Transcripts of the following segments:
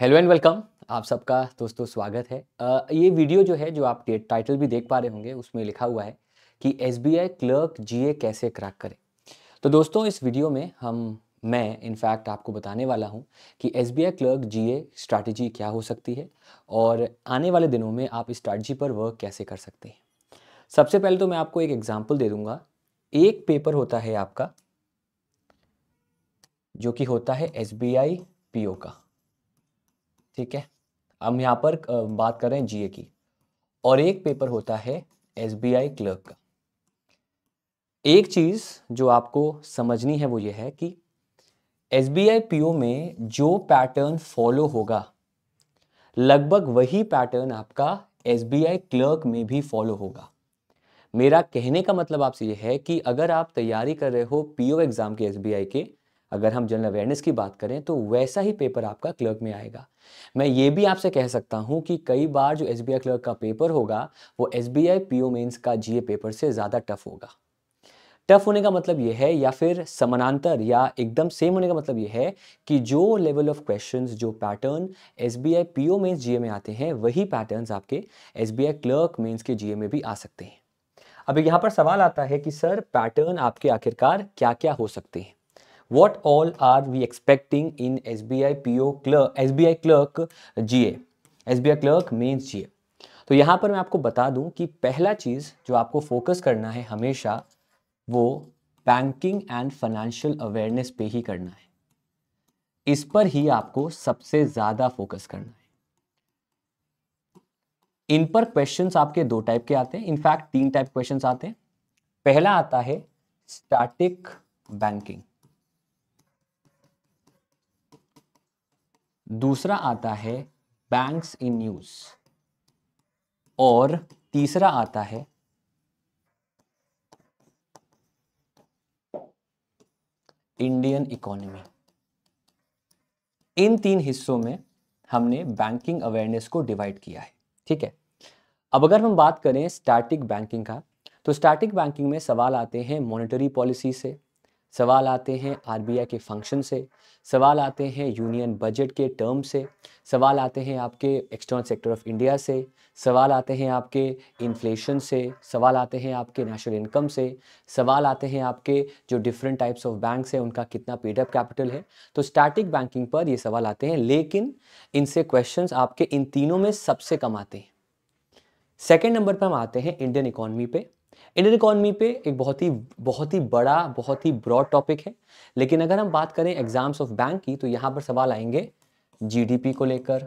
hello and welcome आप सबका दोस्तों स्वागत है ये वीडियो जो है जो आप टाइटल भी देख पा रहे होंगे उसमें लिखा हुआ है कि S B I clerk G A कैसे क्रैक करें तो दोस्तों इस वीडियो में हम मैं इनफैक्ट आपको बताने वाला हूं कि S B I clerk G A strategy क्या हो सकती है और आने वाले दिनों में आप स्ट्रैटेजी पर वर्क कैसे कर सकते हैं सबसे पहले तो मैं आपको एक एग्जाम्पल दे दूँगा एक पेपर होता है आपका जो कि होता है S B I P O का ठीक है हम यहाँ पर बात कर रहे हैं जीए की और एक पेपर होता है एसबीआई क्लर्क का एक चीज जो आपको समझनी है वो ये है कि S B I P O में जो पैटर्न फॉलो होगा लगभग वही पैटर्न आपका एस बी आई क्लर्क में भी फॉलो होगा मेरा कहने का मतलब आपसे यह है कि अगर आप तैयारी कर रहे हो पीओ एग्ज़ाम के एस बी आई के अगर हम जनरल अवेयरनेस की बात करें तो वैसा ही पेपर आपका क्लर्क में आएगा मैं ये भी आपसे कह सकता हूँ कि कई बार जो एस क्लर्क का पेपर होगा वो S B I P O mains का जी पेपर से ज़्यादा टफ होगा टफ होने का मतलब यह है या फिर समानांतर या एकदम सेम होने का मतलब यह है कि जो लेवल ऑफ क्वेश्चंस जो pattern S B I P O mains G में आते हैं वही पैटर्न्स आपके S B I clerk mains के जी में भी आ सकते हैं अब यहाँ पर सवाल आता है कि सर पैटर्न आपके आखिरकार क्या क्या हो सकते हैं what all are we expecting in SBI PO clerk SBI clerk GA SBI clerk means GA तो यहाँ पर मैं आपको बता दूँ कि पहला चीज़ जो आपको फोकस करना है हमेशा वो बैंकिंग एंड फाइनेंशियल अवेयरनेस पे ही करना है इस पर ही आपको सबसे ज़्यादा फोकस करना है इन पर क्वेश्चंस आपके दो टाइप के आते हैं इनफैक्ट तीन टाइप क्वेश्चंस आते हैं पहला आता है स्टैटिक बैंकिंग दूसरा आता है बैंक्स इन यूज और तीसरा आता है इंडियन इकोनॉमी इन तीन हिस्सों में हमने बैंकिंग अवेयरनेस को डिवाइड किया है ठीक है अब अगर हम बात करें स्टैटिक बैंकिंग का तो स्टैटिक बैंकिंग में सवाल आते हैं मॉनेटरी पॉलिसी से सवाल आते हैं आरबीआई के फंक्शन से सवाल आते हैं यूनियन बजट के टर्म से सवाल आते हैं आपके एक्सटर्नल सेक्टर ऑफ इंडिया से सवाल आते हैं आपके इन्फ्लेशन से सवाल आते हैं आपके नेशनल इनकम से सवाल आते हैं आपके जो डिफरेंट टाइप्स ऑफ बैंक्स हैं उनका कितना पेडअप कैपिटल है तो स्टैटिक बैंकिंग पर ये सवाल आते हैं लेकिन इनसे क्वेश्चन आपके इन तीनों में सबसे कम आते हैं सेकेंड नंबर पर हम आते हैं इंडियन इकोनॉमी पर इंडियन इकोनॉमी पे एक बहुत ही बहुत ही बड़ा बहुत ही ब्रॉड टॉपिक है लेकिन अगर हम बात करें एग्जाम्स ऑफ बैंक की तो यहाँ पर सवाल आएंगे जीडीपी को लेकर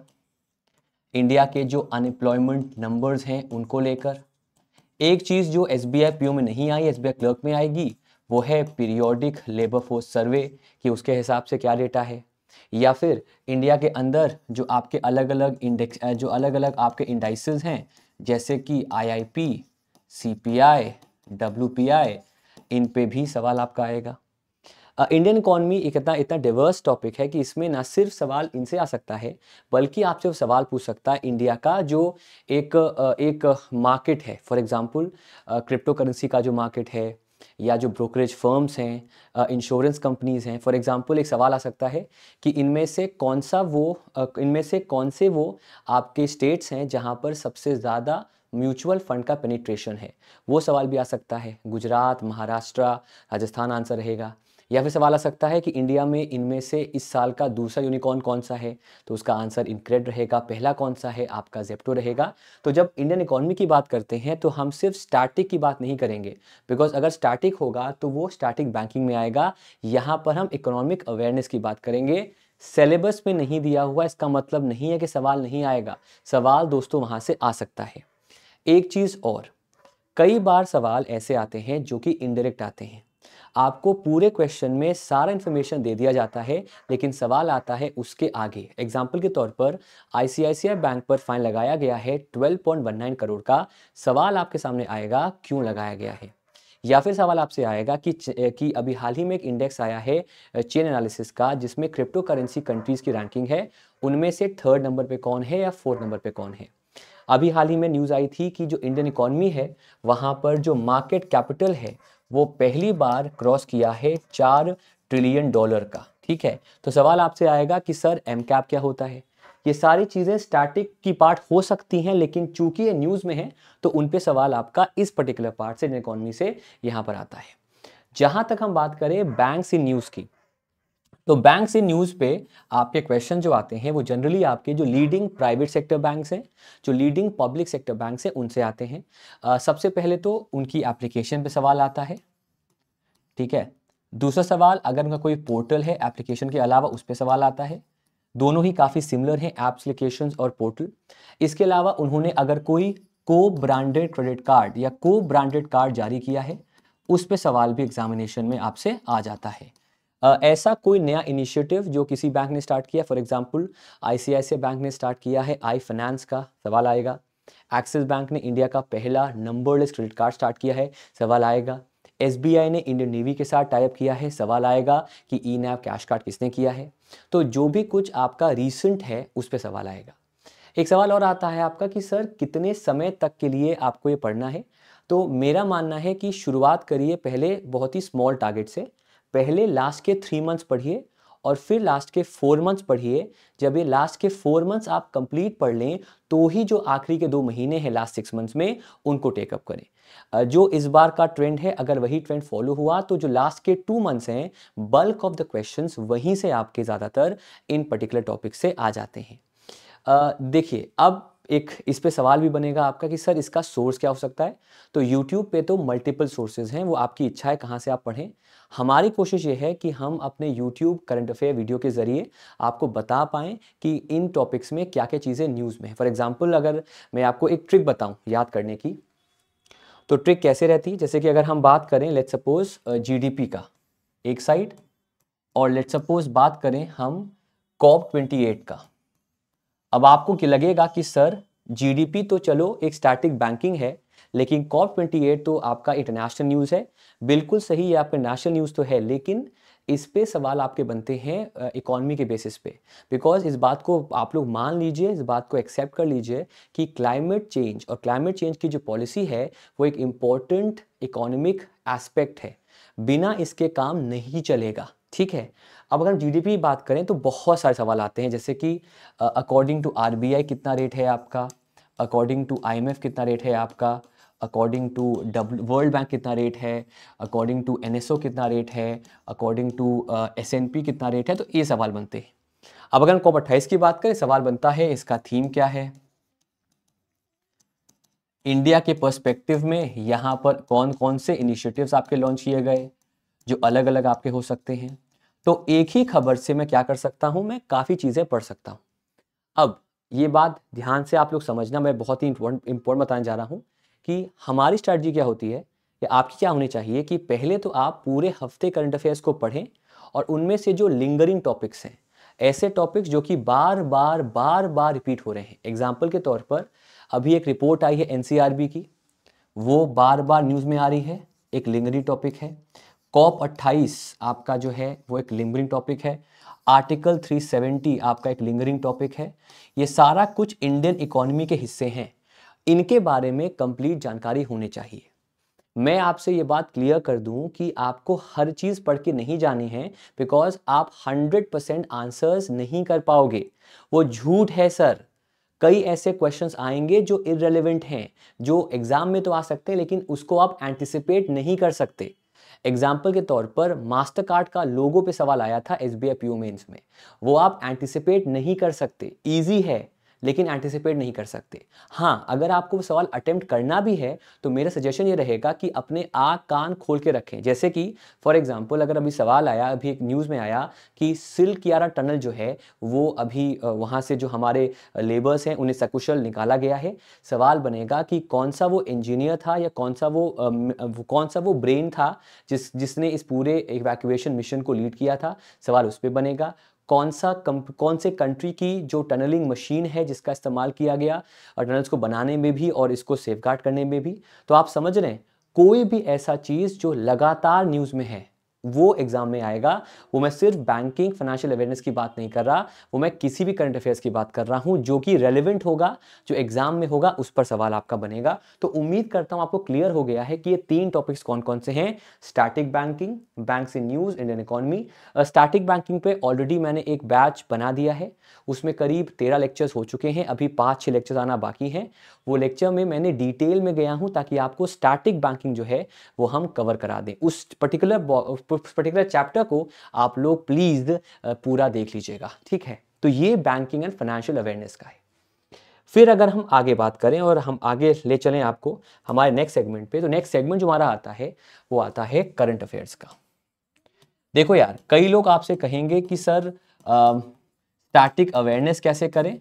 इंडिया के जो अनएम्प्लॉयमेंट नंबर्स हैं उनको लेकर एक चीज़ जो एस बी में नहीं आई एस क्लर्क में आएगी वो है पीरियोडिक लेबर फोर्स सर्वे कि उसके हिसाब से क्या डेटा है या फिर इंडिया के अंदर जो आपके अलग अलग इंडेक्स जो अलग अलग आपके इंडाइसेस हैं जैसे कि IIP C P I W P I इन पे भी सवाल आपका आएगा इंडियन इकोनॉमी एक इतना इतना डिवर्स टॉपिक है कि इसमें ना सिर्फ सवाल इनसे आ सकता है बल्कि आपसे सवाल पूछ सकता है इंडिया का जो एक एक मार्केट है फॉर एग्जांपल क्रिप्टो करेंसी का जो मार्केट है या जो ब्रोकरेज फर्म्स हैं इंश्योरेंस कंपनीज हैं फॉर एग्जांपल एक सवाल आ सकता है कि इनमें से कौन सा वो इनमें से कौन से वो आपके स्टेट्स हैं जहाँ पर सबसे ज़्यादा म्यूचुअल फंड का पेनिट्रेशन है वो सवाल भी आ सकता है गुजरात महाराष्ट्र राजस्थान आंसर रहेगा या फिर सवाल आ सकता है कि इंडिया में इनमें से इस साल का दूसरा यूनिकॉर्न कौन सा है तो उसका आंसर इनक्रेड रहेगा पहला कौन सा है आपका जेप्टो रहेगा तो जब इंडियन इकोनॉमी की बात करते हैं तो हम सिर्फ स्टार्टिक की बात नहीं करेंगे बिकॉज अगर स्टार्टिक होगा तो वो स्टैटिक बैंकिंग में आएगा यहाँ पर हम इकोनॉमिक अवेयरनेस की बात करेंगे सिलेबस में नहीं दिया हुआ इसका मतलब नहीं है कि सवाल नहीं आएगा सवाल दोस्तों वहाँ से आ सकता है एक चीज़ और कई बार सवाल ऐसे आते हैं जो कि इनडायरेक्ट आते हैं आपको पूरे क्वेश्चन में सारा इन्फॉर्मेशन दे दिया जाता है लेकिन सवाल आता है उसके आगे एग्जाम्पल के तौर पर आईसीआईसीआई बैंक पर फाइन लगाया गया है 12.19 करोड़ का सवाल आपके सामने आएगा क्यों लगाया गया है या फिर सवाल आपसे आएगा कि कि अभी हाल ही में एक इंडेक्स आया है चेन एनालिसिस का जिसमें क्रिप्टो करेंसी कंट्रीज़ की रैंकिंग है उनमें से थर्ड नंबर पे कौन है या फोर्थ नंबर पे कौन है अभी हाल ही में न्यूज़ आई थी कि जो इंडियन इकोनॉमी है वहाँ पर जो मार्केट कैपिटल है वो पहली बार क्रॉस किया है चार ट्रिलियन डॉलर का ठीक है तो सवाल आपसे आएगा कि सर एम कैप क्या होता है ये सारी चीज़ें स्टैटिक की पार्ट हो सकती हैं लेकिन चूंकि ये न्यूज़ में है तो उन पे सवाल आपका इस पर्टिकुलर पार्ट से इकोनॉमी से यहाँ पर आता है जहाँ तक हम बात करें बैंक्स इन न्यूज़ की तो बैंक से न्यूज़ पे आपके क्वेश्चन जो आते हैं वो जनरली आपके जो लीडिंग प्राइवेट सेक्टर बैंक्स हैं जो लीडिंग पब्लिक सेक्टर बैंक्स हैं उनसे आते हैं आ, सबसे पहले तो उनकी एप्लीकेशन पे सवाल आता है ठीक है दूसरा सवाल अगर उनका कोई पोर्टल है एप्लीकेशन के अलावा उस पर सवाल आता है दोनों ही काफ़ी सिमिलर हैं एप्लीकेशन और पोर्टल इसके अलावा उन्होंने अगर कोई को ब्रांडेड क्रेडिट कार्ड या को ब्रांडेड कार्ड जारी किया है उस पर सवाल भी एग्जामिनेशन में आपसे आ जाता है ऐसा कोई नया इनिशिएटिव जो किसी बैंक ने स्टार्ट किया फॉर एग्जांपल आईसीआईसीआई बैंक ने स्टार्ट किया है आई फाइनेंस का सवाल आएगा एक्सिस बैंक ने इंडिया का पहला नंबरलेस क्रेडिट कार्ड स्टार्ट किया है सवाल आएगा एस ने इंडियन नेवी के साथ टाइप किया है सवाल आएगा कि ई नैब कैश कार्ड किसने किया है तो जो भी कुछ आपका रिसेंट है उस पर सवाल आएगा एक सवाल और आता है आपका कि सर कितने समय तक के लिए आपको ये पढ़ना है तो मेरा मानना है कि शुरुआत करिए पहले बहुत ही स्मॉल टारगेट से पहले लास्ट के थ्री मंथ्स पढ़िए और फिर लास्ट के फोर मंथ्स पढ़िए जब ये लास्ट के फोर मंथ्स आप कंप्लीट पढ़ लें तो ही जो आखिरी के दो महीने हैं लास्ट सिक्स मंथ्स में उनको टेकअप करें जो इस बार का ट्रेंड है अगर वही ट्रेंड फॉलो हुआ तो जो लास्ट के टू मंथ्स हैं बल्क ऑफ द क्वेश्चन वहीं से आपके ज़्यादातर इन पर्टिकुलर टॉपिक से आ जाते हैं देखिए अब एक इस पे सवाल भी बनेगा आपका कि सर इसका सोर्स क्या हो सकता है तो यूट्यूब पे तो मल्टीपल सोर्सेज हैं वो आपकी इच्छा है कहाँ से आप पढ़ें हमारी कोशिश ये है कि हम अपने यूट्यूब करंट अफेयर वीडियो के ज़रिए आपको बता पाएँ कि इन टॉपिक्स में क्या क्या चीज़ें न्यूज़ में है फॉर एग्ज़ाम्पल अगर मैं आपको एक ट्रिक बताऊँ याद करने की तो ट्रिक कैसे रहती है जैसे कि अगर हम बात करें लेट सपोज जीडीपी का एक साइड और लेट सपोज बात करें हम कॉप ट्वेंटी एट का अब आपको क्या लगेगा कि सर जीडीपी तो चलो एक स्टैटिक बैंकिंग है लेकिन कॉप ट्वेंटी एट तो आपका इंटरनेशनल न्यूज़ है बिल्कुल सही है आपका नेशनल न्यूज़ तो है लेकिन इस पे सवाल आपके बनते हैं इकॉनमी के बेसिस पे बिकॉज इस बात को आप लोग मान लीजिए इस बात को एक्सेप्ट कर लीजिए कि क्लाइमेट चेंज और क्लाइमेट चेंज की जो पॉलिसी है वो एक इम्पॉर्टेंट इकोनॉमिक एस्पेक्ट है बिना इसके काम नहीं चलेगा ठीक है अब अगर हम जीडीपी बात करें तो बहुत सारे सवाल आते हैं जैसे कि अकॉर्डिंग टू आरबीआई कितना रेट है आपका अकॉर्डिंग टू आईएमएफ कितना रेट है आपका according to W world bank कितना रेट है अकॉर्डिंग टू एन कितना रेट है अकॉर्डिंग टू एस कितना रेट है तो ये सवाल बनते हैं अब अगर हम कॉप अट्ठाईस की बात करें सवाल बनता है इसका थीम क्या है इंडिया के पर्सपेक्टिव में यहाँ पर कौन कौन से इनिशिएटिव्स आपके लॉन्च किए गए जो अलग अलग आपके हो सकते हैं तो एक ही खबर से मैं क्या कर सकता हूँ मैं काफ़ी चीज़ें पढ़ सकता हूँ अब ये बात ध्यान से आप लोग समझना मैं बहुत ही इंपॉर्टेंट बताने जा रहा हूँ कि हमारी स्ट्रैटी क्या होती है या आपकी क्या होनी चाहिए कि पहले तो आप पूरे हफ्ते करंट अफेयर्स को पढ़ें और उनमें से जो लिंगरिंग टॉपिक्स हैं ऐसे टॉपिक्स जो कि बार बार बार बार रिपीट हो रहे हैं एग्जाम्पल के तौर पर अभी एक रिपोर्ट आई है एन की वो बार बार न्यूज़ में आ रही है एक लिंगरिंग टॉपिक है कॉप 28 आपका जो है वो एक लिंगरिंग टॉपिक है आर्टिकल 370 आपका एक लिंगरिंग टॉपिक है ये सारा कुछ इंडियन इकोनॉमी के हिस्से हैं इनके बारे में कंप्लीट जानकारी होनी चाहिए मैं आपसे ये बात क्लियर कर दूं कि आपको हर चीज़ पढ़ के नहीं जानी है बिकॉज आप 100 परसेंट आंसर्स नहीं कर पाओगे वो झूठ है सर कई ऐसे क्वेश्चंस आएंगे जो इरेलीवेंट हैं जो एग्ज़ाम में तो आ सकते हैं लेकिन उसको आप एंटिसिपेट नहीं कर सकते एग्जाम्पल के तौर पर मास्टर कार्ड का लोगो पे सवाल आया था एस बी एफ मेंस में वो आप एंटिसिपेट नहीं कर सकते ईजी है लेकिन एंटिसिपेट नहीं कर सकते हाँ अगर आपको वो सवाल अटेम्प्ट करना भी है तो मेरा सजेशन ये रहेगा कि अपने आ कान खोल के रखें जैसे कि फॉर एग्जाम्पल अगर अभी सवाल आया अभी एक न्यूज़ में आया कि सिल्क यारा टनल जो है वो अभी वहाँ से जो हमारे लेबर्स हैं उन्हें सकुशल निकाला गया है सवाल बनेगा कि कौन सा वो इंजीनियर था या कौन सा वो कौन सा वो ब्रेन था जिस जिसने इस पूरे इवैक्यूएशन मिशन को लीड किया था सवाल उस पर बनेगा कौन सा कौन से कंट्री की जो टनलिंग मशीन है जिसका इस्तेमाल किया गया और टनल्स को बनाने में भी और इसको सेफ करने में भी तो आप समझ रहे हैं कोई भी ऐसा चीज़ जो लगातार न्यूज़ में है वो एग्जाम में आएगा वो मैं सिर्फ बैंकिंग फाइनेंशियल अवेयरनेस की बात नहीं कर रहा वो मैं किसी भी करंट अफेयर्स की बात कर रहा हूँ जो कि रेलिवेंट होगा जो एग्जाम में होगा उस पर सवाल आपका बनेगा तो उम्मीद करता हूँ आपको क्लियर हो गया है कि ये तीन टॉपिक्स कौन कौन से हैं static banking bank in news Indian economy static banking पे ऑलरेडी मैंने एक बैच बना दिया है उसमें करीब तेरह लेक्चर्स हो चुके हैं अभी पाँच छः लेक्चर्स आना बाकी हैं वो लेक्चर में मैंने डिटेल में गया हूँ ताकि आपको स्टैटिक बैंकिंग जो है वो हम कवर करा दें उस पर्टिकुलर पर्टिकुलर चैप्टर को आप लोग प्लीज़ पूरा देख लीजिएगा ठीक है तो ये बैंकिंग एंड फाइनेंशियल अवेयरनेस का है फिर अगर हम आगे बात करें और हम आगे ले चलें आपको हमारे नेक्स्ट सेगमेंट पे तो नेक्स्ट सेगमेंट जो हमारा आता है वो आता है करंट अफेयर्स का देखो यार कई लोग आपसे कहेंगे कि सर स्टैटिक अवेयरनेस कैसे करें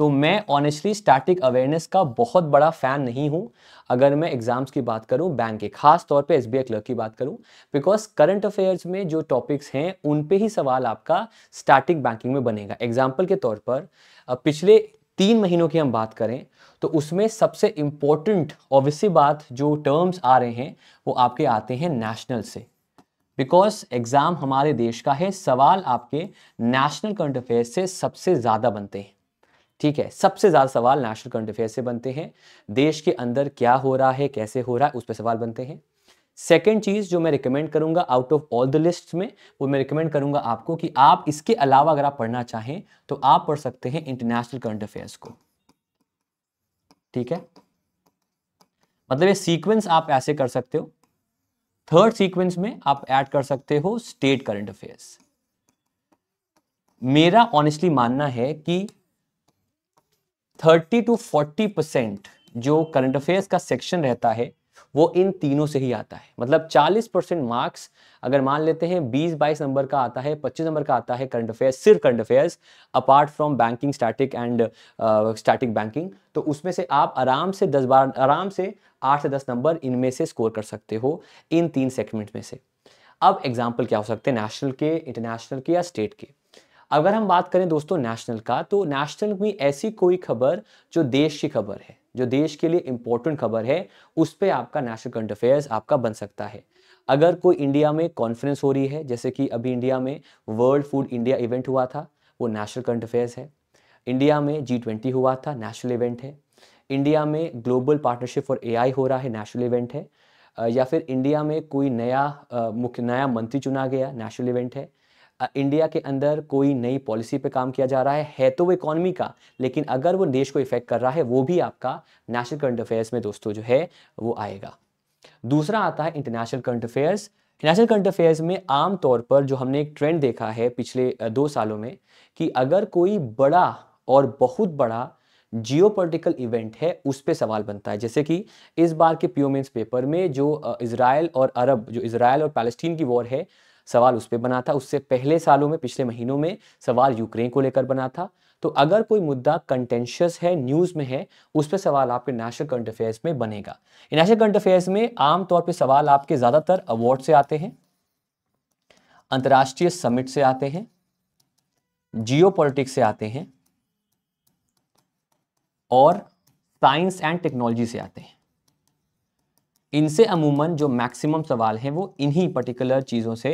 तो मैं ऑनेस्टली स्टैटिक अवेयरनेस का बहुत बड़ा फ़ैन नहीं हूँ अगर मैं एग्ज़ाम्स की बात करूँ बैंक के खास तौर पे एस बी क्लर्क की बात करूँ बिकॉज करंट अफेयर्स में जो टॉपिक्स हैं उन पे ही सवाल आपका स्टैटिक बैंकिंग में बनेगा एग्जाम्पल के तौर पर पिछले तीन महीनों की हम बात करें तो उसमें सबसे इम्पोर्टेंट ऑब्वियसली बात जो टर्म्स आ रहे हैं वो आपके आते हैं नेशनल से बिकॉज एग्ज़ाम हमारे देश का है सवाल आपके नेशनल करंट अफेयर्स से सबसे ज़्यादा बनते हैं ठीक है सबसे ज़्यादा सवाल नेशनल करंट अफेयर से बनते हैं देश के अंदर क्या हो रहा है कैसे हो रहा है उस पर सवाल बनते हैं सेकेंड चीज़ जो मैं रिकमेंड करूंगा out of all the list में वो मैं रिकमेंड करूंगा आपको कि आप इसके अलावा अगर आप पढ़ना चाहें तो आप पढ़ सकते हैं इंटरनेशनल करंट अफेयर्स को ठीक है मतलब ये सीक्वेंस आप ऐसे कर सकते हो थर्ड सीक्वेंस में आप ऐड कर सकते हो स्टेट करंट अफेयर्स मेरा ऑनेस्टली मानना है कि थर्टी टू फोर्टी परसेंट जो करंट अफेयर्स का सेक्शन रहता है वो इन तीनों से ही आता है मतलब 40 परसेंट मार्क्स अगर मान लेते हैं 20 बाईस नंबर का आता है 25 नंबर का आता है करंट अफेयर्स सिर्फ current affairs apart from banking static and static banking तो उसमें से आप आराम से 10 बार आराम से 8 से 10 नंबर इनमें से स्कोर कर सकते हो इन तीन सेगमेंट में से अब एग्जाम्पल क्या हो सकते हैं नेशनल के इंटरनेशनल के या स्टेट के अगर हम बात करें दोस्तों नेशनल का तो नेशनल में ऐसी कोई खबर जो देश की खबर है जो देश के लिए इंपॉर्टेंट खबर है उस पर आपका नेशनल करंट अफेयर्स आपका बन सकता है अगर कोई इंडिया में कॉन्फ्रेंस हो रही है जैसे कि अभी इंडिया में वर्ल्ड फूड इंडिया इवेंट हुआ था वो नेशनल करंट अफेयर्स है इंडिया में जी ट्वेंटी हुआ था नेशनल इवेंट है इंडिया में ग्लोबल पार्टनरशिप फॉर एआई हो रहा है नेशनल इवेंट है या फिर इंडिया में कोई नया मुख्य नया मंत्री चुना गया नेशनल इवेंट है इंडिया के अंदर कोई नई पॉलिसी पे काम किया जा रहा है है तो वो इकोनॉमी का लेकिन अगर वो देश को इफेक्ट कर रहा है वो भी आपका नेशनल करंट अफेयर्स में दोस्तों जो है वो आएगा दूसरा आता है international current affairs national current affairs में आम तौर पर जो हमने एक ट्रेंड देखा है पिछले दो सालों में कि अगर कोई बड़ा और बहुत बड़ा जियो इवेंट है उस पर सवाल बनता है जैसे कि इस बार के प्योमेंस पेपर में जो इसराइल और अरब जो इसराइल और पैलेस्टीन की वॉर है सवाल उस पर बना था उससे पहले सालों में पिछले महीनों में सवाल यूक्रेन को लेकर बना था तो अगर कोई मुद्दा कंटेंशियस है न्यूज़ में है उस पर सवाल आपके नेशनल करंट अफेयर्स में बनेगा नेशनल करंट अफेयर्स में आमतौर पर सवाल आपके ज़्यादातर अवार्ड से आते हैं अंतर्राष्ट्रीय समिट से आते हैं जियो से आते हैं और साइंस एंड टेक्नोलॉजी से आते हैं इनसे अमूमन जो मैक्सिमम सवाल हैं वो इन्हीं पर्टिकुलर चीज़ों से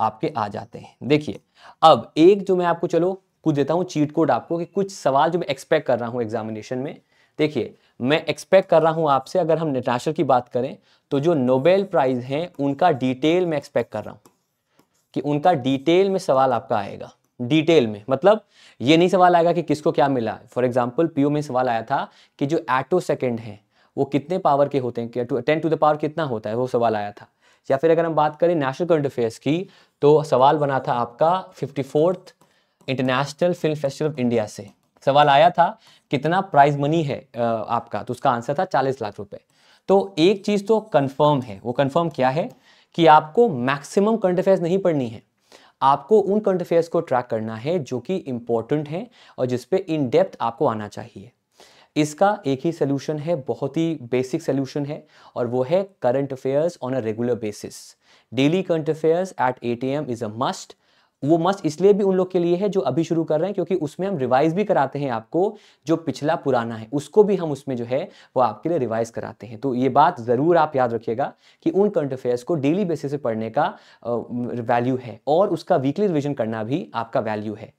आपके आ जाते हैं देखिए अब एक जो मैं आपको चलो कुछ देता हूँ चीट कोड आपको कि कुछ सवाल जो मैं एक्सपेक्ट कर रहा हूँ एग्जामिनेशन में देखिए मैं एक्सपेक्ट कर रहा हूँ आपसे अगर हम नेटनेशनल की बात करें तो जो नोबेल प्राइज़ हैं उनका डिटेल मैं एक्सपेक्ट कर रहा हूँ कि उनका डिटेल में सवाल आपका आएगा डिटेल में मतलब ये नहीं सवाल आएगा कि किसको क्या मिला फॉर एग्जाम्पल पीओ में सवाल आया था कि जो एटो सेकेंड है वो कितने पावर के होते हैं टेन टू द पावर कितना होता है वो सवाल आया था या फिर अगर हम बात करें नेशनल करंट अफेयर्स की तो सवाल बना था आपका fifty fourth international film festival India से सवाल आया था कितना प्राइज मनी है आपका तो उसका आंसर था चालीस लाख रुपए तो एक चीज़ तो कन्फर्म है वो कन्फर्म क्या है कि आपको मैक्सिमम करंट अफेयर्स नहीं पढ़नी है आपको उन करंट अफेयर्स को ट्रैक करना है जो कि इंपॉर्टेंट है और जिसपे इन डेप्थ आपको आना चाहिए इसका एक ही सोल्यूशन है बहुत ही बेसिक सोल्यूशन है और वो है current affairs on a regular basis daily current affairs at A T M is a must वो मस्ट इसलिए भी उन लोग के लिए है जो अभी शुरू कर रहे हैं क्योंकि उसमें हम रिवाइज भी कराते हैं आपको जो पिछला पुराना है उसको भी हम उसमें जो है वो आपके लिए रिवाइज कराते हैं तो ये बात ज़रूर आप याद रखिएगा कि उन करंट अफेयर्स को डेली बेसिस पे पढ़ने का वैल्यू है और उसका वीकली रिविजन करना भी आपका वैल्यू है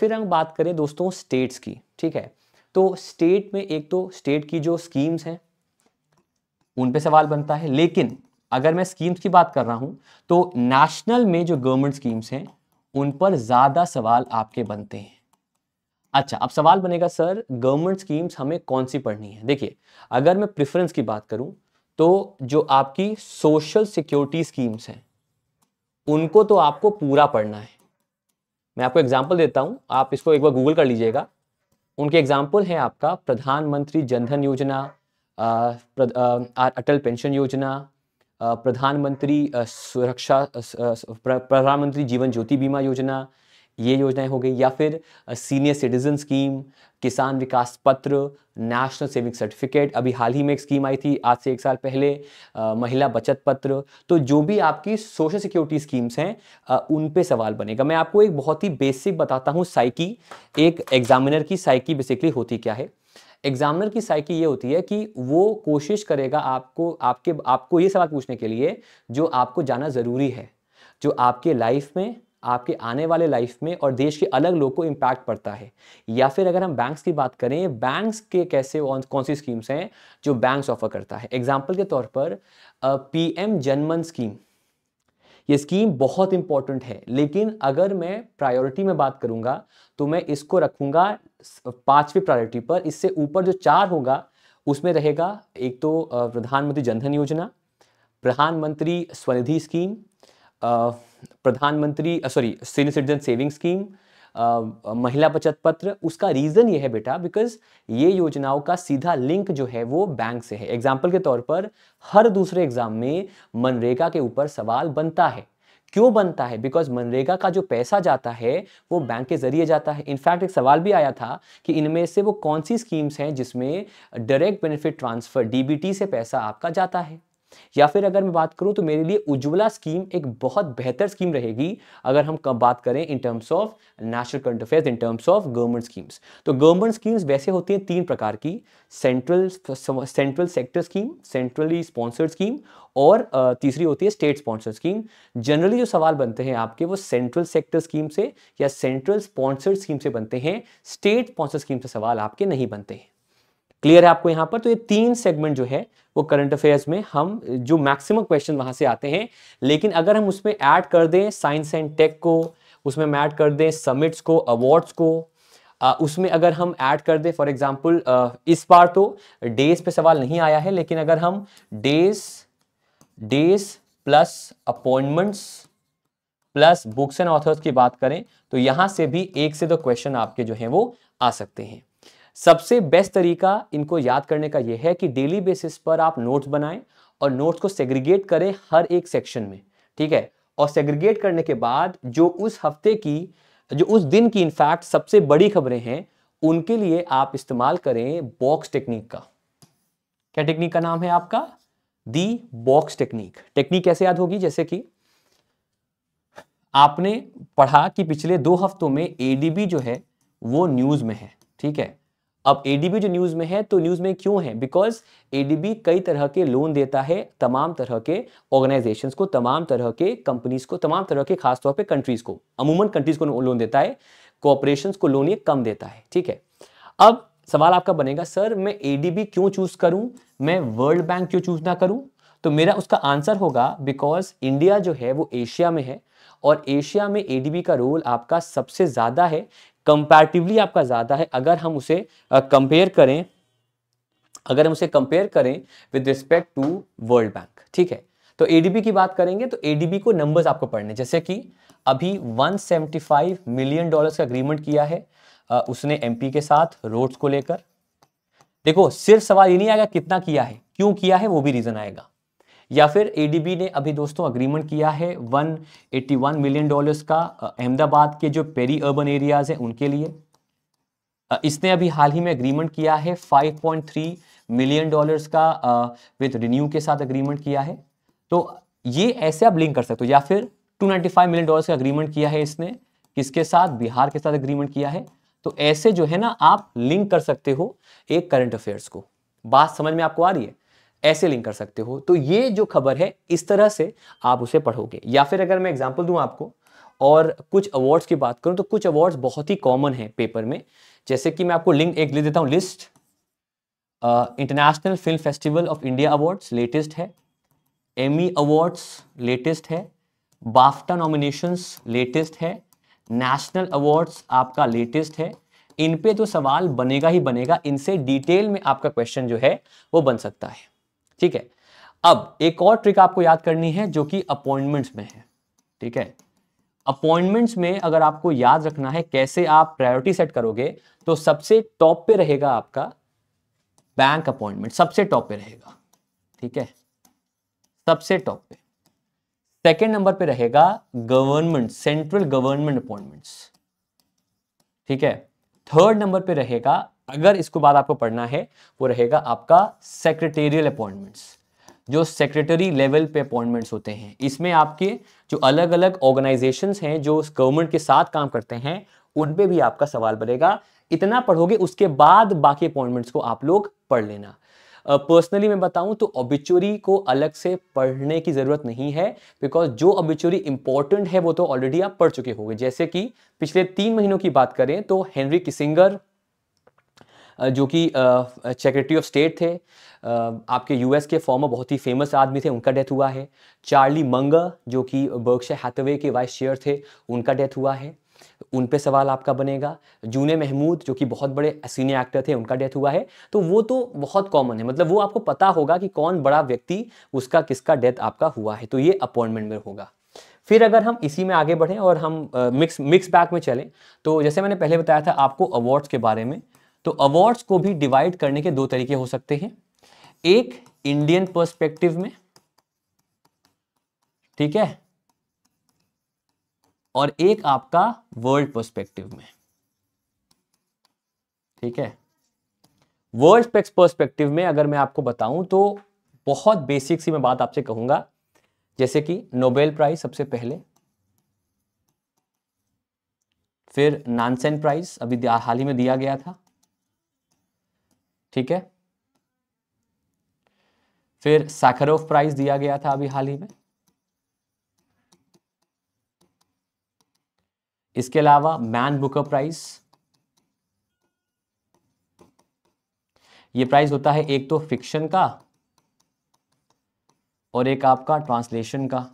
फिर हम बात करें दोस्तों स्टेट्स की ठीक है तो स्टेट में एक तो स्टेट की जो स्कीम्स हैं उन पर सवाल बनता है लेकिन अगर मैं स्कीम्स की बात कर रहा हूं तो नेशनल में जो गवर्नमेंट स्कीम्स हैं उन पर ज़्यादा सवाल आपके बनते हैं अच्छा अब सवाल बनेगा सर गवर्नमेंट स्कीम्स हमें कौन सी पढ़नी है देखिए अगर मैं प्रिफरेंस की बात करूं तो जो आपकी सोशल सिक्योरिटी स्कीम्स हैं उनको तो आपको पूरा पढ़ना है मैं आपको एग्जाम्पल देता हूं आप इसको एक बार गूगल कर लीजिएगा उनके एग्जाम्पल हैं आपका प्रधानमंत्री जनधन योजना अटल पेंशन योजना प्रधानमंत्री सुरक्षा प्रधानमंत्री जीवन ज्योति बीमा योजना ये योजनाएं हो गई या फिर सीनियर सिटीजन स्कीम किसान विकास पत्र नेशनल सेविंग सर्टिफिकेट अभी हाल ही में एक स्कीम आई थी आज से एक साल पहले आ, महिला बचत पत्र तो जो भी आपकी सोशल सिक्योरिटी स्कीम्स हैं आ, उन पे सवाल बनेगा मैं आपको एक बहुत ही बेसिक बताता हूँ साइकी एक एग्जामिनर की साइकी बेसिकली होती क्या है एग्जामिनर की साइकी ये होती है कि वो कोशिश करेगा आपको आपके आपको ये सवाल पूछने के लिए जो आपको जाना ज़रूरी है जो आपके लाइफ में आपके आने वाले लाइफ में और देश के अलग लोग को इम्पैक्ट पड़ता है या फिर अगर हम बैंक्स की बात करें बैंक्स के कैसे कौन सी स्कीम्स हैं जो बैंक्स ऑफर करता है एग्जाम्पल के तौर पर पीएम जनमन स्कीम ये स्कीम बहुत इंपॉर्टेंट है लेकिन अगर मैं प्रायोरिटी में बात करूंगा तो मैं इसको रखूंगा पांचवी प्रायोरिटी पर इससे ऊपर जो चार होगा उसमें रहेगा एक तो प्रधानमंत्री जनधन योजना प्रधानमंत्री स्वनिधि स्कीम प्रधानमंत्री sorry senior citizen saving scheme महिला बचत पत्र उसका रीज़न ये है बेटा बिकॉज ये योजनाओं का सीधा लिंक जो है वो बैंक से है एग्जाम्पल के तौर पर हर दूसरे एग्जाम में मनरेगा के ऊपर सवाल बनता है क्यों बनता है बिकॉज मनरेगा का जो पैसा जाता है वो बैंक के जरिए जाता है इनफैक्ट एक सवाल भी आया था कि इनमें से वो कौन सी स्कीम्स हैं जिसमें डायरेक्ट बेनिफिट ट्रांसफ़र डीबीटी से पैसा आपका जाता है या फिर अगर मैं बात करूं तो मेरे लिए उज्ज्वला स्कीम एक बहुत बेहतर स्कीम रहेगी अगर हम बात करें in terms of national current affairs in terms of government schemes तो गवर्नमेंट स्कीम्स वैसे होती हैं तीन प्रकार की central central sector scheme centrally sponsored scheme और तीसरी होती है स्टेट स्पॉन्सर स्कीम जनरली जो सवाल बनते हैं आपके वो सेंट्रल सेक्टर स्कीम से या सेंट्रल स्पॉन्सर्ड स्कीम से बनते हैं स्टेट स्पॉन्सर स्कीम से सवाल आपके नहीं बनते हैं क्लियर है आपको यहाँ पर तो ये तीन सेगमेंट जो है वो करंट अफेयर्स में हम जो मैक्सिमम क्वेश्चन वहां से आते हैं लेकिन अगर हम उसमें ऐड कर दें साइंस एंड टेक को उसमें हम ऐड कर दें समिट्स को अवार्ड्स को आ, उसमें अगर हम ऐड कर दें फॉर एग्जाम्पल इस बार तो डेज पे सवाल नहीं आया है लेकिन अगर हम days days plus appointments plus books and authors की बात करें तो यहां से भी एक से दो क्वेश्चन आपके जो है वो आ सकते हैं सबसे बेस्ट तरीका इनको याद करने का यह है कि डेली बेसिस पर आप नोट्स बनाएं और नोट्स को सेग्रीगेट करें हर एक सेक्शन में ठीक है और सेग्रीगेट करने के बाद जो उस हफ्ते की जो उस दिन की इनफैक्ट सबसे बड़ी खबरें हैं उनके लिए आप इस्तेमाल करें बॉक्स टेक्निक का क्या टेक्निक का नाम है आपका दी बॉक्स टेक्निक टेक्निक कैसे याद होगी जैसे कि आपने पढ़ा कि पिछले दो हफ्तों में एडीबी जो है वो न्यूज में है ठीक है अब एडीबी जो न्यूज़ में है तो न्यूज़ में क्यों है बिकॉज एडीबी कई तरह के लोन देता है तमाम तरह के ऑर्गेनाइजेशन को तमाम तरह के कंपनीज को तमाम तरह के खासतौर पर कंट्रीज़ को अमूमन कंट्रीज़ को लोन देता है कॉपरेशन को लोन ये कम देता है ठीक है अब सवाल आपका बनेगा सर मैं एडीबी क्यों चूज़ करूं मैं वर्ल्ड बैंक क्यों चूज़ ना करूं तो मेरा उसका आंसर होगा बिकॉज इंडिया जो है वो एशिया में है और एशिया में एडीबी का रोल आपका सबसे ज़्यादा है कंपैरेटिवली आपका ज़्यादा है अगर हम उसे कंपेयर uh, करें अगर हम उसे कंपेयर करें with respect to world bank ठीक है तो एडीबी की बात करेंगे तो एडीबी को नंबर्स आपको पढ़ने जैसे कि अभी 175 मिलियन डॉलर्स का अग्रीमेंट किया है आ, उसने एमपी के साथ रोड्स को लेकर देखो सिर्फ सवाल ये नहीं आएगा कितना किया है क्यों किया है वो भी रीजन आएगा या फिर एडीबी ने अभी दोस्तों अग्रीमेंट किया है 181 मिलियन डॉलर्स का अहमदाबाद के जो पेरी अर्बन एरियाज हैं उनके लिए इसने अभी हाल ही में अग्रीमेंट किया है 5.3 मिलियन डॉलर्स का विद रिन्यू के साथ अग्रीमेंट किया है तो ये ऐसे आप लिंक कर सकते हो या फिर 295 मिलियन डॉलर्स का अग्रीमेंट किया है इसने किसके साथ बिहार के साथ अग्रीमेंट किया है तो ऐसे जो है ना आप लिंक कर सकते हो एक करंट अफेयर्स को बात समझ में आपको आ रही है ऐसे लिंक कर सकते हो तो ये जो खबर है इस तरह से आप उसे पढ़ोगे या फिर अगर मैं एग्जाम्पल दूँ आपको और कुछ अवार्ड्स की बात करूँ तो कुछ अवार्ड्स बहुत ही कॉमन है पेपर में जैसे कि मैं आपको लिंक एक ले देता हूँ list international film festival of India awards latest है ई अवार्ड्स लेटेस्ट है बाफ्टा नॉमिनेशंस लेटेस्ट है नेशनल अवार्ड्स आपका लेटेस्ट है इन पे तो सवाल बनेगा ही बनेगा इनसे डिटेल में आपका क्वेश्चन जो है वो बन सकता है ठीक है अब एक और ट्रिक आपको याद करनी है जो कि अपॉइंटमेंट्स में है ठीक है अपॉइंटमेंट्स में अगर आपको याद रखना है कैसे आप प्रायोरिटी सेट करोगे तो सबसे टॉप पे रहेगा आपका बैंक अपॉइंटमेंट सबसे टॉप पे रहेगा ठीक है सबसे टॉप पे सेकेंड नंबर पे रहेगा गवर्नमेंट सेंट्रल गवर्नमेंट अपॉइंटमेंट्स ठीक है थर्ड नंबर पे रहेगा अगर इसको बाद आपको पढ़ना है वो रहेगा आपका सेक्रेटेरियल अपॉइंटमेंट्स जो सेक्रेटरी लेवल पे अपॉइंटमेंट्स होते हैं इसमें आपके जो अलग अलग ऑर्गेनाइजेशंस हैं जो गवर्नमेंट के साथ काम करते हैं उन पे भी आपका सवाल बनेगा इतना पढ़ोगे उसके बाद बाकी अपॉइंटमेंट्स को आप लोग पढ़ लेना पर्सनली मैं बताऊं तो ऑबिचोरी को अलग से पढ़ने की ज़रूरत नहीं है बिकॉज जो ऑबिचोरी इंपॉर्टेंट है वो तो ऑलरेडी आप पढ़ चुके होंगे जैसे कि पिछले तीन महीनों की बात करें तो हेनरी किसिंगर जो कि सेक्रेटरी ऑफ स्टेट थे आपके यूएस के फॉर्मर बहुत ही फेमस आदमी थे उनका डेथ हुआ है चार्ली मंगा जो कि बर्कशे हैथवे के वाइस चेयर थे उनका डेथ हुआ है उन पे सवाल आपका बनेगा जूने महमूद जो कि बहुत बड़े सीनियर एक्टर थे उनका डेथ हुआ है तो वो तो बहुत कॉमन है मतलब वो आपको पता होगा कि कौन बड़ा व्यक्ति उसका किसका डेथ आपका हुआ है तो ये अपॉइंटमेंट में होगा फिर अगर हम इसी में आगे बढ़ें और हम मिक्स मिक्स बैक में चलें तो जैसे मैंने पहले बताया था आपको अवार्ड्स के बारे में तो अवार्ड्स को भी डिवाइड करने के दो तरीके हो सकते हैं एक इंडियन पर्सपेक्टिव में ठीक है और एक आपका वर्ल्ड पर्सपेक्टिव में ठीक है वर्ल्ड पर्सपेक्टिव में अगर मैं आपको बताऊं तो बहुत बेसिक सी मैं बात आपसे कहूंगा जैसे कि नोबेल प्राइज सबसे पहले फिर नानसेन प्राइज अभी हाल ही में दिया गया था ठीक है फिर सैखरोफ प्राइज दिया गया था अभी हाल ही में इसके अलावा मैन बुकर प्राइज ये प्राइज होता है एक तो फिक्शन का और एक आपका ट्रांसलेशन का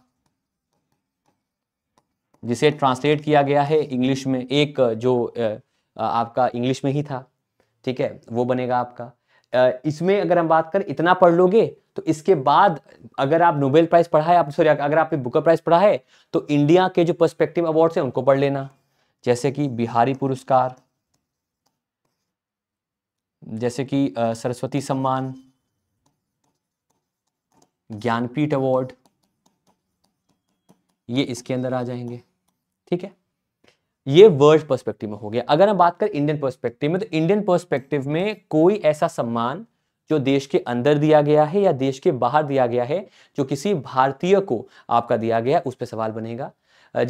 जिसे ट्रांसलेट किया गया है इंग्लिश में एक जो आपका इंग्लिश में ही था ठीक है वो बनेगा आपका इसमें अगर हम बात करें इतना पढ़ लोगे तो इसके बाद अगर आप नोबेल प्राइज पढ़ा है आप सॉरी अगर आपने बुकर प्राइज पढ़ा है तो इंडिया के जो पर्सपेक्टिव अवार्ड्स हैं उनको पढ़ लेना जैसे कि बिहारी पुरस्कार जैसे कि सरस्वती सम्मान ज्ञानपीठ अवार्ड ये इसके अंदर आ जाएंगे ठीक है ये वर्ल्ड पर्सपेक्टिव में हो गया अगर हम बात करें इंडियन पर्सपेक्टिव में तो इंडियन पर्सपेक्टिव में कोई ऐसा सम्मान जो देश के अंदर दिया गया है या देश के बाहर दिया गया है जो किसी भारतीय को आपका दिया गया है उस पर सवाल बनेगा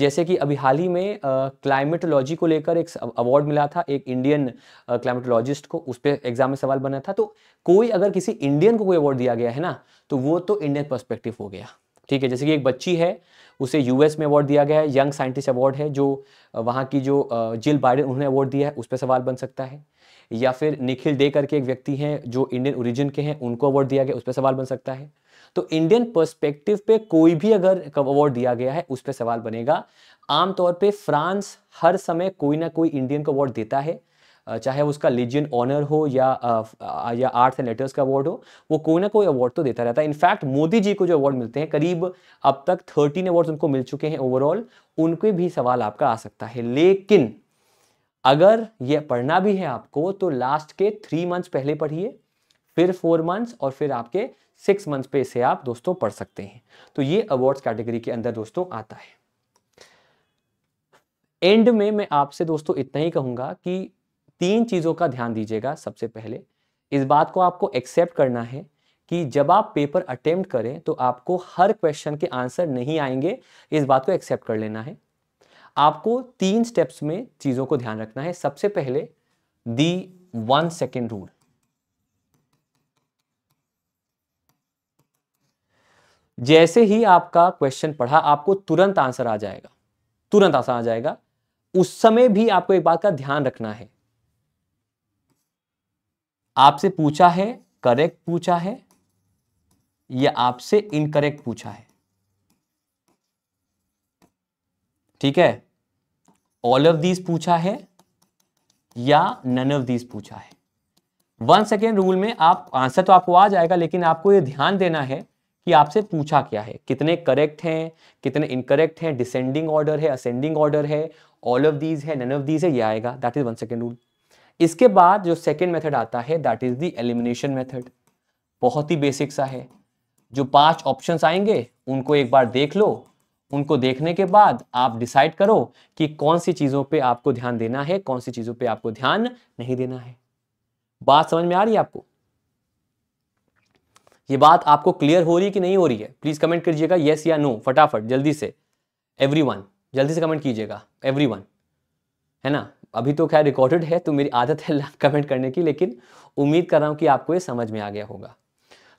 जैसे कि अभी हाल ही में क्लाइमेटोलॉजी को लेकर एक अवार्ड मिला था एक इंडियन क्लाइमेटोलॉजिस्ट को उस पर एग्जाम में सवाल बना था तो कोई अगर किसी इंडियन को कोई अवार्ड दिया गया है ना तो वो तो इंडियन पर्सपेक्टिव हो गया ठीक है जैसे कि एक बच्ची है उसे यूएस में अवार्ड दिया गया है यंग साइंटिस्ट अवार्ड है जो वहाँ की जो जिल बाइडन उन्होंने अवार्ड दिया है उस पर सवाल बन सकता है या फिर निखिल डे करके एक व्यक्ति हैं जो इंडियन ओरिजिन के हैं उनको अवार्ड दिया गया उस पर सवाल बन सकता है तो इंडियन पर्सपेक्टिव पे कोई भी अगर अवार्ड दिया गया है उस पर सवाल बनेगा आमतौर पे फ्रांस हर समय कोई ना कोई इंडियन को अवार्ड देता है चाहे उसका लीजियन ऑनर हो या आ, या आर्ट्स एंड लेटर्स का अवार्ड हो वो कोई ना कोई अवार्ड तो देता रहता है इनफैक्ट मोदी जी को जो अवार्ड मिलते हैं करीब अब तक थर्टीन अवार्ड्स उनको मिल चुके हैं ओवरऑल उनके भी सवाल आपका आ सकता है लेकिन अगर ये पढ़ना भी है आपको तो लास्ट के थ्री मंथ्स पहले पढ़िए फिर फोर मंथ्स और फिर आपके सिक्स मंथ्स पे इसे आप दोस्तों पढ़ सकते हैं तो ये अवार्ड्स कैटेगरी के अंदर दोस्तों आता है एंड में मैं आपसे दोस्तों इतना ही कहूंगा कि तीन चीज़ों का ध्यान दीजिएगा सबसे पहले इस बात को आपको एक्सेप्ट करना है कि जब आप पेपर अटेम्प्ट करें तो आपको हर क्वेश्चन के आंसर नहीं आएंगे इस बात को एक्सेप्ट कर लेना है आपको तीन स्टेप्स में चीज़ों को ध्यान रखना है सबसे पहले दी वन सेकेंड रूल जैसे ही आपका क्वेश्चन पढ़ा आपको तुरंत आंसर आ जाएगा तुरंत आंसर आ जाएगा उस समय भी आपको एक बात का ध्यान रखना है आपसे पूछा है करेक्ट पूछा है या आपसे इनकरेक्ट पूछा है ठीक है ऑल ऑफ दीज पूछा है या नन ऑफ दीज पूछा है वन सेकेंड रूल में आप आंसर तो आपको आ जाएगा लेकिन आपको ये ध्यान देना है कि आपसे पूछा क्या है कितने करेक्ट हैं कितने इनकरेक्ट हैं डिसेंडिंग ऑर्डर है असेंडिंग ऑर्डर है ऑल ऑफ दीज है नन ऑफ दीज है ये आएगा that is one second rule इसके बाद जो सेकेंड मेथड आता है that is the elimination method बहुत ही बेसिक सा है जो पांच ऑप्शंस आएंगे उनको एक बार देख लो उनको देखने के बाद आप डिसाइड करो कि कौन सी चीज़ों पे आपको ध्यान देना है कौन सी चीज़ों पे आपको ध्यान नहीं देना है बात समझ में आ रही है आपको ये बात आपको क्लियर हो रही है कि नहीं हो रही है प्लीज़ कमेंट कीजिएगा येस या नो फटाफट जल्दी से एवरीवन जल्दी से कमेंट कीजिएगा एवरीवन है ना अभी तो खैर रिकॉर्डेड है तो मेरी आदत है कमेंट करने की लेकिन उम्मीद कर रहा हूँ कि आपको ये समझ में आ गया होगा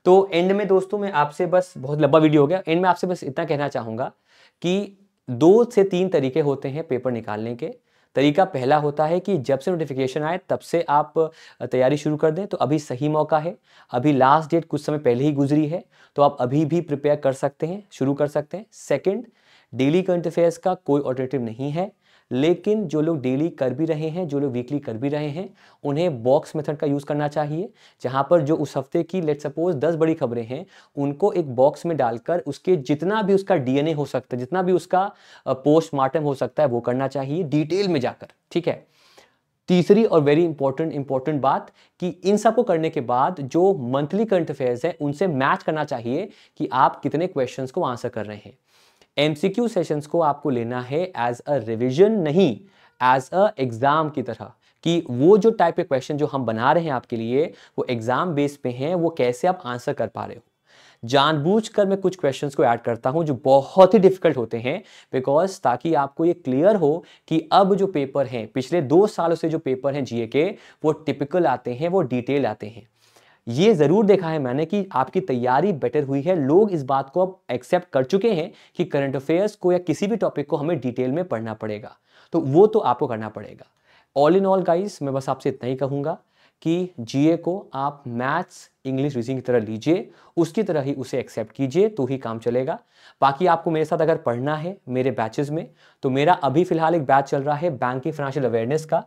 तो एंड में दोस्तों मैं आपसे बस बहुत लंबा वीडियो हो गया एंड में आपसे बस इतना कहना चाहूँगा कि दो से तीन तरीके होते हैं पेपर निकालने के तरीका पहला होता है कि जब से नोटिफिकेशन आए तब से आप तैयारी शुरू कर दें तो अभी सही मौका है अभी लास्ट डेट कुछ समय पहले ही गुजरी है तो आप अभी भी प्रिपेयर कर सकते हैं शुरू कर सकते हैं सेकंड डेली करंट अफेयर्स का कोई ऑल्टरनेटिव नहीं है लेकिन जो लोग डेली कर भी रहे हैं जो लोग वीकली कर भी रहे हैं उन्हें बॉक्स मेथड का यूज़ करना चाहिए जहाँ पर जो उस हफ्ते की लेट सपोज दस बड़ी खबरें हैं उनको एक बॉक्स में डालकर उसके जितना भी उसका डीएनए हो सकता है जितना भी उसका पोस्टमार्टम हो सकता है वो करना चाहिए डिटेल में जाकर ठीक है तीसरी और वेरी इंपॉर्टेंट इंपॉर्टेंट बात कि इन सबको करने के बाद जो मंथली करंट अफेयर्स है उनसे मैच करना चाहिए कि आप कितने क्वेश्चंस को आंसर कर रहे हैं एमसीक्यू सेशंस को आपको लेना है एज अ रिविजन नहीं एज अ एग्ज़ाम की तरह कि वो जो टाइप के क्वेश्चन जो हम बना रहे हैं आपके लिए वो एग्ज़ाम बेस पे हैं वो कैसे आप आंसर कर पा रहे हो जानबूझकर मैं कुछ क्वेश्चंस को ऐड करता हूं जो बहुत ही डिफिकल्ट होते हैं बिकॉज ताकि आपको ये क्लियर हो कि अब जो पेपर हैं पिछले दो सालों से जो पेपर हैं जीए के वो टिपिकल आते हैं वो डिटेल आते हैं ये ज़रूर देखा है मैंने कि आपकी तैयारी बेटर हुई है लोग इस बात को अब एक्सेप्ट कर चुके हैं कि करंट अफेयर्स को या किसी भी टॉपिक को हमें डिटेल में पढ़ना पड़ेगा तो वो तो आपको करना पड़ेगा ऑल इन ऑल गाइस मैं बस आपसे इतना ही कहूँगा कि जीए को आप मैथ्स इंग्लिश रीजनिंग की तरह लीजिए उसकी तरह ही उसे एक्सेप्ट कीजिए तो ही काम चलेगा बाकी आपको मेरे साथ अगर पढ़ना है मेरे बैचेस में तो मेरा अभी फ़िलहाल एक बैच चल रहा है बैंकिंग फाइनेंशियल अवेयरनेस का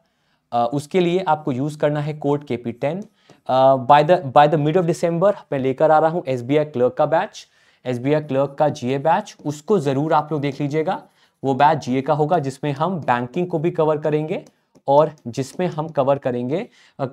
उसके लिए आपको यूज़ करना है कोड के P ten by the by the mid of December मैं लेकर आ रहा हूँ एस क्लर्क का बैच एस क्लर्क का जीए बैच उसको ज़रूर आप लोग देख लीजिएगा वो बैच जीए का होगा जिसमें हम बैंकिंग को भी कवर करेंगे और जिसमें हम कवर करेंगे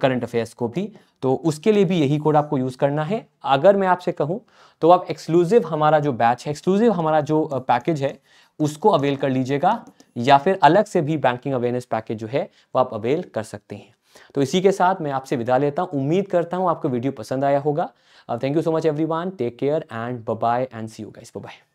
करंट uh, अफेयर्स को भी तो उसके लिए भी यही कोड आपको यूज़ करना है अगर मैं आपसे कहूँ तो आप एक्सक्लूसिव हमारा जो बैच है एक्सक्लूसिव हमारा जो पैकेज uh, है उसको अवेल कर लीजिएगा या फिर अलग से भी बैंकिंग अवेयरनेस पैकेज जो है वो आप अवेल कर सकते हैं तो इसी के साथ मैं आपसे विदा लेता हूँ उम्मीद करता हूँ आपको वीडियो पसंद आया होगा thank you so much every take care and bye and see you guys bye